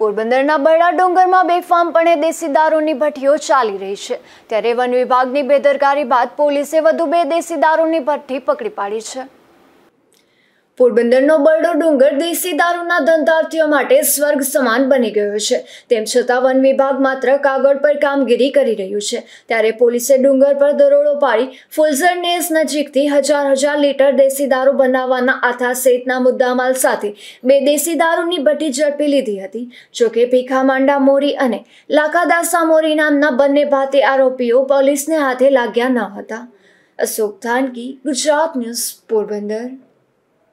પોરબંદરના બરડા ડુંગરમાં બેફામપણે દેશી દારૂની ભઠ્ઠીઓ ચાલી રહી છે ત્યારે વન વિભાગની બેદરકારી બાદ પોલીસે વધુ બે દેશી દારૂની ભઠ્ઠી પકડી પાડી છે પોરબંદરનો બરડો ડુંગર દેશી દારૂના ધંધાર્થીઓ માટે સ્વર્ગ સમાન બની ગયો છે તેમ છતાં વન વિભાગ માત્ર કાગળ પર કામગીરી કરી રહ્યું છે ત્યારે પોલીસે ડુંગર પર દરોડો પાડી ફુલઝર નેસ નજીકથી હજાર હજાર લીટર દેશી દારૂ બનાવવાના આથા સહિતના મુદ્દામાલ સાથે બે દેશી દારૂની ભઠ્ઠી ઝડપી લીધી હતી જોકે ભીખા માંડા મોરી અને લાકાદાસા મોરી નામના બંને ભાતી આરોપીઓ પોલીસને હાથે લાગ્યા ન હતા અશોક ધાનકી ગુજરાત ન્યૂઝ પોરબંદર